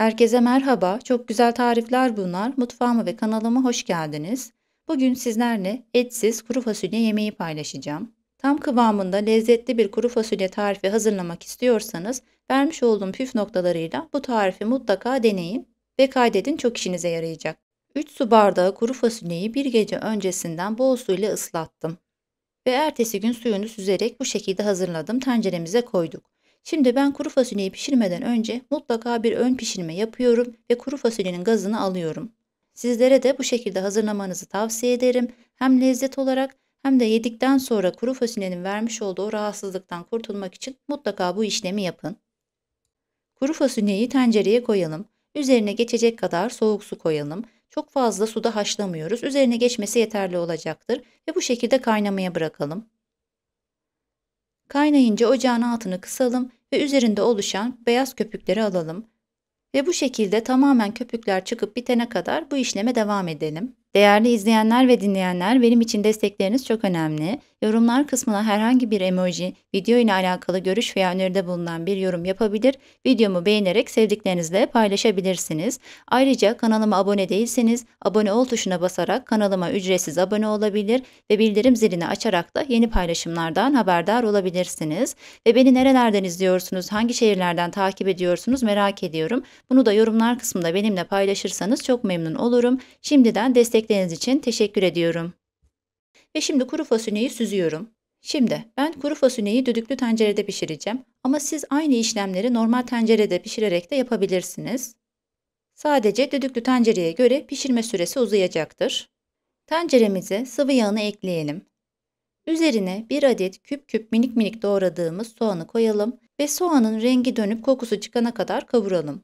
Herkese merhaba, çok güzel tarifler bunlar. Mutfağıma ve kanalıma hoş geldiniz. Bugün sizlerle etsiz kuru fasulye yemeği paylaşacağım. Tam kıvamında lezzetli bir kuru fasulye tarifi hazırlamak istiyorsanız vermiş olduğum püf noktalarıyla bu tarifi mutlaka deneyin ve kaydedin çok işinize yarayacak. 3 su bardağı kuru fasulyeyi bir gece öncesinden bol suyla ıslattım. Ve ertesi gün suyunu süzerek bu şekilde hazırladım tenceremize koyduk. Şimdi ben kuru fasulyeyi pişirmeden önce mutlaka bir ön pişirme yapıyorum ve kuru fasulyenin gazını alıyorum. Sizlere de bu şekilde hazırlamanızı tavsiye ederim. Hem lezzet olarak hem de yedikten sonra kuru fasulyenin vermiş olduğu rahatsızlıktan kurtulmak için mutlaka bu işlemi yapın. Kuru fasulyeyi tencereye koyalım. Üzerine geçecek kadar soğuk su koyalım. Çok fazla suda haşlamıyoruz. Üzerine geçmesi yeterli olacaktır ve bu şekilde kaynamaya bırakalım. Kaynayınca ocağın altını kısalım ve üzerinde oluşan beyaz köpükleri alalım ve bu şekilde tamamen köpükler çıkıp bitene kadar bu işleme devam edelim. Değerli izleyenler ve dinleyenler benim için destekleriniz çok önemli. Yorumlar kısmına herhangi bir emoji, video ile alakalı görüş veya öneride bulunan bir yorum yapabilir, videomu beğenerek sevdiklerinizle paylaşabilirsiniz. Ayrıca kanalıma abone değilseniz abone ol tuşuna basarak kanalıma ücretsiz abone olabilir ve bildirim zilini açarak da yeni paylaşımlardan haberdar olabilirsiniz. Ve beni nerelerden izliyorsunuz, hangi şehirlerden takip ediyorsunuz merak ediyorum. Bunu da yorumlar kısmında benimle paylaşırsanız çok memnun olurum. Şimdiden destekleriniz için teşekkür ediyorum. Ve şimdi kuru fasulyeyi süzüyorum. Şimdi ben kuru fasulyeyi düdüklü tencerede pişireceğim ama siz aynı işlemleri normal tencerede pişirerek de yapabilirsiniz. Sadece düdüklü tencereye göre pişirme süresi uzayacaktır. Tenceremize sıvı yağını ekleyelim. Üzerine bir adet küp küp minik minik doğradığımız soğanı koyalım ve soğanın rengi dönüp kokusu çıkana kadar kavuralım.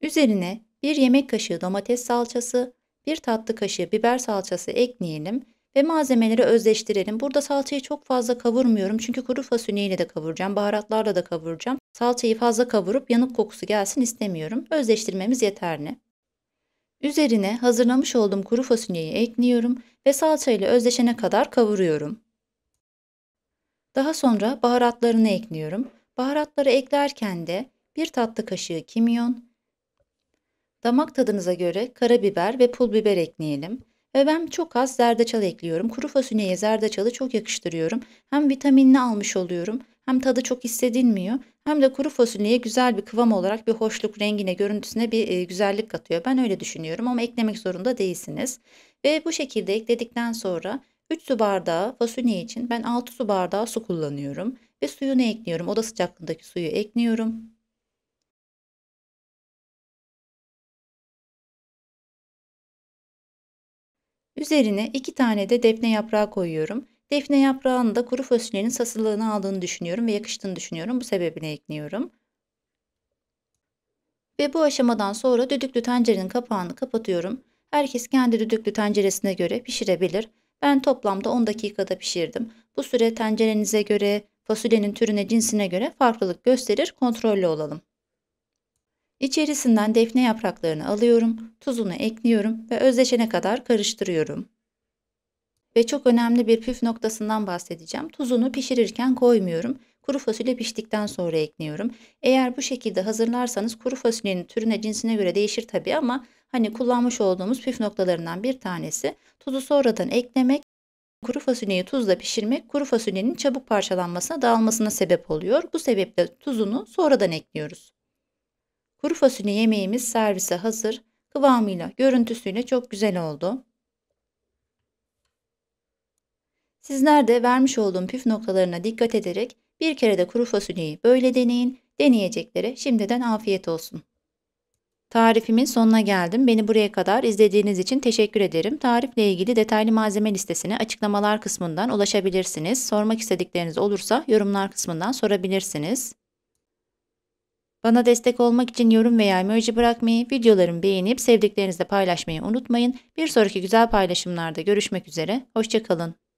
Üzerine 1 yemek kaşığı domates salçası, 1 tatlı kaşığı biber salçası ekleyelim ve malzemeleri özleştirelim. Burada salçayı çok fazla kavurmuyorum. Çünkü kuru fasulyeyle de kavuracağım. Baharatlarla da kavuracağım. Salçayı fazla kavurup yanık kokusu gelsin istemiyorum. Özleştirmemiz yeterli. Üzerine hazırlamış olduğum kuru fasulyeyi ekliyorum ve salçayla özleşene kadar kavuruyorum. Daha sonra baharatlarını ekliyorum. Baharatları eklerken de bir tatlı kaşığı kimyon, damak tadınıza göre karabiber ve pul biber ekleyelim. Ve ben çok az zerdeçal ekliyorum. Kuru fasulyeye zerdeçalı çok yakıştırıyorum. Hem vitaminini almış oluyorum. Hem tadı çok hissedilmiyor. Hem de kuru fasulyeye güzel bir kıvam olarak bir hoşluk rengine, görüntüsüne bir e, güzellik katıyor. Ben öyle düşünüyorum ama eklemek zorunda değilsiniz. Ve bu şekilde ekledikten sonra 3 su bardağı fasulye için ben 6 su bardağı su kullanıyorum. Ve suyunu ekliyorum. Oda sıcaklığındaki suyu ekliyorum. Üzerine iki tane de defne yaprağı koyuyorum. Defne yaprağını da kuru fasulyenin sasılığını aldığını düşünüyorum ve yakıştığını düşünüyorum. Bu sebebine ekliyorum. Ve bu aşamadan sonra düdüklü tencerenin kapağını kapatıyorum. Herkes kendi düdüklü tenceresine göre pişirebilir. Ben toplamda 10 dakikada pişirdim. Bu süre tencerenize göre, fasulyenin türüne, cinsine göre farklılık gösterir, kontrollü olalım. İçerisinden defne yapraklarını alıyorum, tuzunu ekliyorum ve özleşene kadar karıştırıyorum. Ve çok önemli bir püf noktasından bahsedeceğim. Tuzunu pişirirken koymuyorum. Kuru fasulye piştikten sonra ekliyorum. Eğer bu şekilde hazırlarsanız kuru fasulyenin türüne cinsine göre değişir tabii ama hani kullanmış olduğumuz püf noktalarından bir tanesi tuzu sonradan eklemek kuru fasulyeyi tuzla pişirmek kuru fasulyenin çabuk parçalanmasına dağılmasına sebep oluyor. Bu sebeple tuzunu sonradan ekliyoruz. Kuru fasulye yemeğimiz servise hazır. Kıvamıyla, görüntüsüyle çok güzel oldu. Sizler de vermiş olduğum püf noktalarına dikkat ederek bir kere de kuru fasulyeyi böyle deneyin. Deneyeceklere şimdiden afiyet olsun. Tarifimin sonuna geldim. Beni buraya kadar izlediğiniz için teşekkür ederim. Tarifle ilgili detaylı malzeme listesine açıklamalar kısmından ulaşabilirsiniz. Sormak istedikleriniz olursa yorumlar kısmından sorabilirsiniz. Bana destek olmak için yorum veya emoji bırakmayı, videolarımı beğenip sevdiklerinizle paylaşmayı unutmayın. Bir sonraki güzel paylaşımlarda görüşmek üzere, hoşçakalın.